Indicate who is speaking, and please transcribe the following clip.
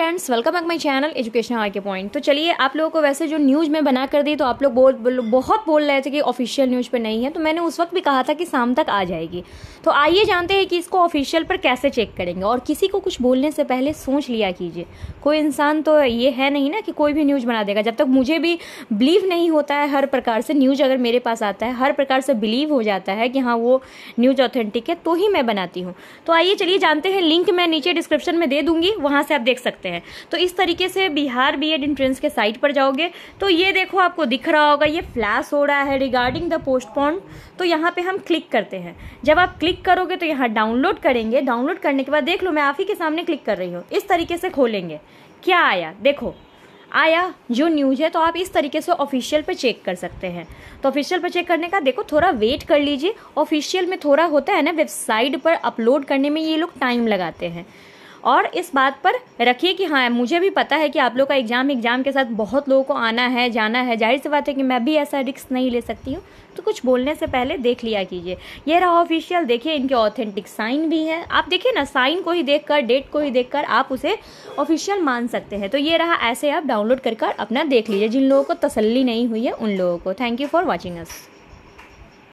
Speaker 1: friends welcome back my channel education R K point तो चलिए आप लोगों को वैसे जो न्यूज़ में बना कर दी तो आप लोग बहुत बहुत बोल रहे थे कि ऑफिशियल न्यूज़ पर नहीं है तो मैंने उस वक्त भी कहा था कि शाम तक आ जाएगी तो आइए जानते हैं कि इसको ऑफिशियल पर कैसे चेक करेंगे और किसी को कुछ बोलने से पहले सोच लिया कीजिए कोई इंसान तो ये है नहीं ना कि कोई भी न्यूज़ बना देगा जब तक मुझे भी बिलीव नहीं होता है हर प्रकार से न्यूज़ अगर मेरे पास आता है हर प्रकार से बिलीव हो जाता है कि हाँ वो न्यूज़ ऑथेंटिक है तो ही मैं बनाती हूँ तो आइए चलिए जानते हैं लिंक मैं नीचे डिस्क्रिप्शन में दे दूंगी वहाँ से आप देख सकते हैं हैं तो इस तरीके से बिहार बी एड एंट्रेंस के साइट पर जाओगे तो ये देखो आपको दिख रहा होगा ये फ्लैश हो रहा है रिगार्डिंग द पोस्टपोन तो यहाँ पर हम क्लिक करते हैं जब आप क्लिक करोगे तो यहाँ डाउनलोड करेंगे डाउनलोड करने के बाद देख लो मैं आप ही के सामने क्लिक कर रही हूँ इस तरीके से खोलेंगे क्या आया देखो आया जो न्यूज़ है तो आप इस तरीके से ऑफिशियल पे चेक कर सकते हैं तो ऑफिशियल पे चेक करने का देखो थोड़ा वेट कर लीजिए ऑफिशियल में थोड़ा होता है ना वेबसाइट पर अपलोड करने में ये लोग टाइम लगाते हैं और इस बात पर रखिए कि हाँ मुझे भी पता है कि आप लोग का एग्ज़ाम एग्ज़ाम के साथ बहुत लोगों को आना है जाना है जाहिर सी बात है कि मैं भी ऐसा रिक्स नहीं ले सकती हूँ तो कुछ बोलने से पहले देख लिया कीजिए ये रहा ऑफिशियल देखिए इनके ऑथेंटिक साइन भी है आप देखिए ना साइन को ही कर डेट को ही देख आप उसे ऑफिशियल मान सकते हैं तो ये रहा ऐसे आप डाउनलोड कर अपना देख लीजिए जिन लोगों को तसली नहीं हुई है उन लोगों को thank you for watching us